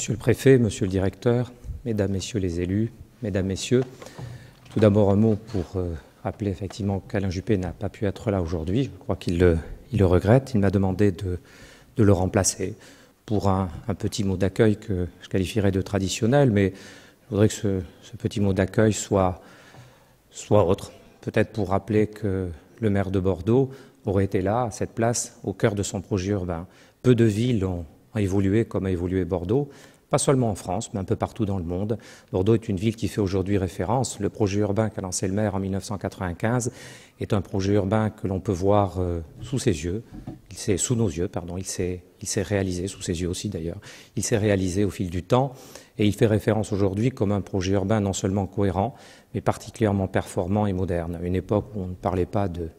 Monsieur le Préfet, Monsieur le Directeur, Mesdames, Messieurs les élus, Mesdames, Messieurs, tout d'abord un mot pour euh, rappeler effectivement qu'Alain Juppé n'a pas pu être là aujourd'hui. Je crois qu'il le, regrette. Il m'a demandé de, le remplacer pour un, petit mot d'accueil que je qualifierais de traditionnel, mais je voudrais que ce, petit mot d'accueil soit, autre. Peut-être pour rappeler que le maire de Bordeaux aurait été là, à cette place, au cœur de son projet urbain. Peu de villes ont évolué comme a évolué Bordeaux, pas seulement en France, mais un peu partout dans le monde. Bordeaux est une ville qui fait aujourd'hui référence. Le projet urbain qu'a lancé le maire en 1995 est un projet urbain que l'on peut voir euh, sous ses yeux, il s'est sous nos yeux, pardon, il s'est réalisé sous ses yeux aussi d'ailleurs. Il s'est réalisé au fil du temps et il fait référence aujourd'hui comme un projet urbain non seulement cohérent, mais particulièrement performant et moderne. À une époque où on ne parlait pas de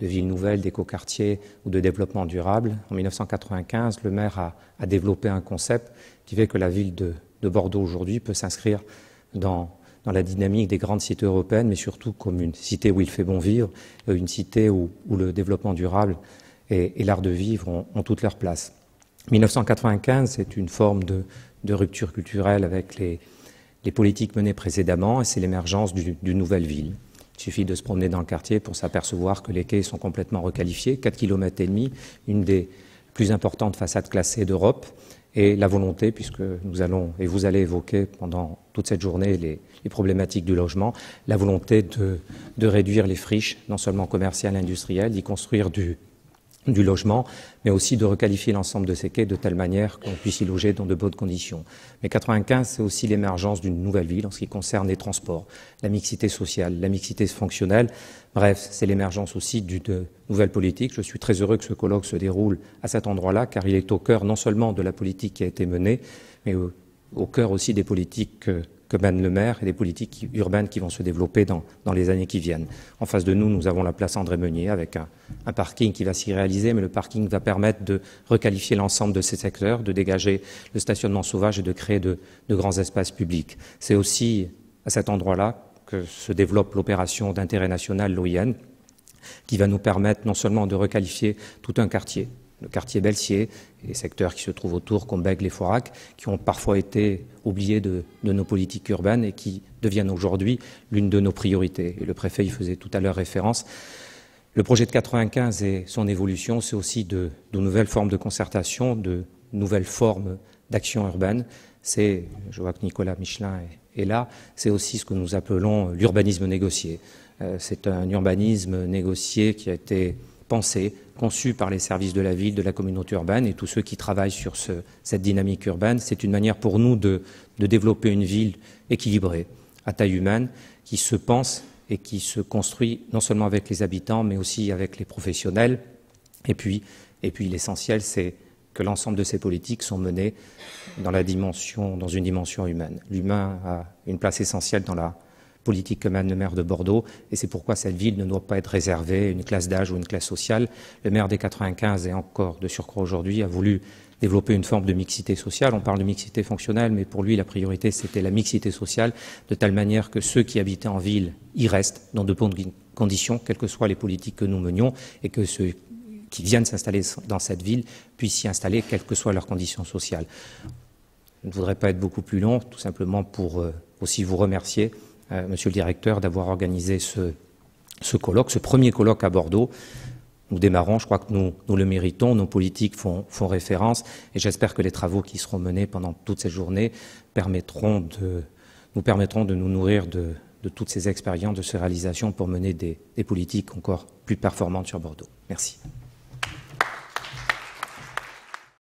de villes nouvelles, d'écoquartiers ou de développement durable. En 1995, le maire a, développé un concept qui fait que la ville de, Bordeaux aujourd'hui peut s'inscrire dans, la dynamique des grandes cités européennes, mais surtout comme une cité où il fait bon vivre, euh, une cité où, le développement durable et, l'art de vivre ont, toute leur place. 1995, c'est une forme de, rupture culturelle avec les politiques menées précédemment et c'est l'émergence d'une nouvelle ville. Il suffit de se promener dans le quartier pour s'apercevoir que les quais sont complètement requalifiés. 4,5 km, une des plus importantes façades classées d'Europe. Et la volonté, puisque nous allons, et vous allez évoquer pendant toute cette journée les, problématiques du logement, la volonté de, de, réduire les friches, non seulement commerciales, industrielles, d'y construire du, du logement, mais aussi de requalifier l'ensemble de ces quais de telle manière qu'on puisse y loger dans de bonnes conditions. Mais 95, c'est aussi l'émergence d'une nouvelle ville en ce qui concerne les transports, la mixité sociale, la mixité fonctionnelle. Bref, c'est l'émergence aussi d'une nouvelle politique. Je suis très heureux que ce colloque se déroule à cet endroit-là, car il est au cœur non seulement de la politique qui a été menée, mais au, cœur aussi des politiques euh, que mène le maire et les politiques urbaines qui vont se développer dans, les années qui viennent. En face de nous, nous avons la place André Meunier avec un, parking qui va s'y réaliser, mais le parking va permettre de requalifier l'ensemble de ces secteurs, de dégager le stationnement sauvage et de créer de, de grands espaces publics. C'est aussi à cet endroit-là que se développe l'opération d'intérêt national, l'OIN, qui va nous permettre non seulement de requalifier tout un quartier, le quartier Belsier, et les secteurs qui se trouvent autour, comme Bègle et Forac, qui ont parfois été oubliés de, nos politiques urbaines et qui deviennent aujourd'hui l'une de nos priorités. Et le préfet y faisait tout à l'heure référence. Le projet de 95 et son évolution, c'est aussi de, nouvelles formes de concertation, de nouvelles formes d'action urbaine. C'est, je vois que Nicolas Michelin est, là, c'est aussi ce que nous appelons l'urbanisme négocié. Euh, c'est un urbanisme négocié qui a été pensée, conçue par les services de la ville, de la communauté urbaine et tous ceux qui travaillent sur cette dynamique urbaine. C'est une manière pour nous de, développer une ville équilibrée, à taille humaine, qui se pense et qui se construit non seulement avec les habitants, mais aussi avec les professionnels. Et puis, l'essentiel, c'est que l'ensemble de ces politiques sont menées dans, dans une dimension humaine. L'humain a une place essentielle dans la politique que mène le maire de Bordeaux, et c'est pourquoi cette ville ne doit pas être réservée à une classe d'âge ou une classe sociale. Le maire des 95 et encore de surcroît aujourd'hui a voulu développer une forme de mixité sociale. On parle de mixité fonctionnelle, mais pour lui, la priorité, c'était la mixité sociale, de telle manière que ceux qui habitaient en ville y restent dans de bonnes conditions, quelles que soient les politiques que nous menions, et que ceux qui viennent s'installer dans cette ville puissent s'y installer, quelles que soient leurs conditions sociales. Je ne voudrais pas être beaucoup plus long, tout simplement pour euh, aussi vous remercier. Euh, monsieur le directeur, d'avoir organisé ce, colloque, ce premier colloque à Bordeaux. Nous démarrons, je crois que nous, le méritons, nos politiques font, référence et j'espère que les travaux qui seront menés pendant toutes ces journées nous permettront de nous nourrir de, toutes ces expériences, de ces réalisations pour mener des politiques encore plus performantes sur Bordeaux. Merci.